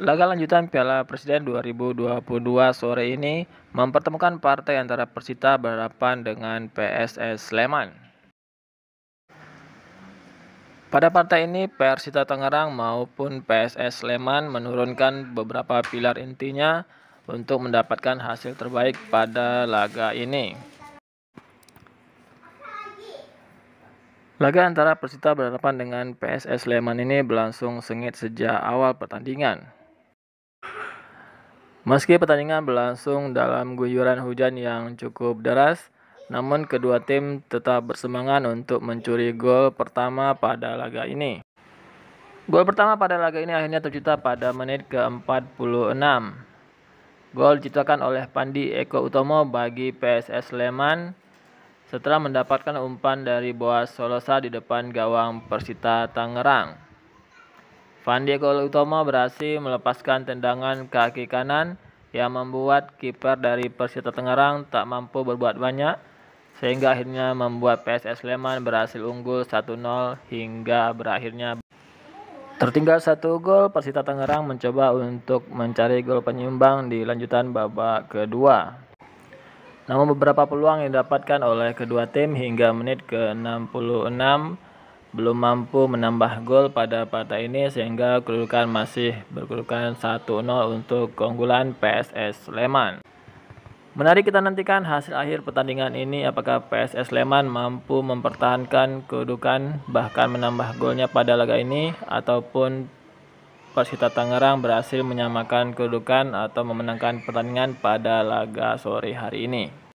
Laga lanjutan Piala Presiden 2022 sore ini mempertemukan partai antara Persita berhadapan dengan PSS Sleman. Pada partai ini Persita Tangerang maupun PSS Sleman menurunkan beberapa pilar intinya untuk mendapatkan hasil terbaik pada laga ini. Laga antara Persita berhadapan dengan PSS Sleman ini berlangsung sengit sejak awal pertandingan. Meski pertandingan berlangsung dalam guyuran hujan yang cukup deras, namun kedua tim tetap bersemangat untuk mencuri gol pertama pada laga ini. Gol pertama pada laga ini akhirnya tercipta pada menit ke-46. Gol diciptakan oleh Pandi Eko Utomo bagi PSS Sleman setelah mendapatkan umpan dari Boas Solosa di depan gawang Persita Tangerang. Diego Utomo berhasil melepaskan tendangan kaki kanan yang membuat kiper dari Persita Tangerang tak mampu berbuat banyak sehingga akhirnya membuat PSS Sleman berhasil unggul 1-0 hingga berakhirnya tertinggal satu gol Persita Tangerang mencoba untuk mencari gol penyumbang di lanjutan babak kedua. Namun beberapa peluang yang didapatkan oleh kedua tim hingga menit ke-66 belum mampu menambah gol pada partai ini sehingga kedudukan masih berkedudukan 1-0 untuk keunggulan PSS Sleman. Menarik kita nantikan hasil akhir pertandingan ini apakah PSS Sleman mampu mempertahankan kedudukan bahkan menambah golnya pada laga ini ataupun Persita Tangerang berhasil menyamakan kedudukan atau memenangkan pertandingan pada laga sore hari ini.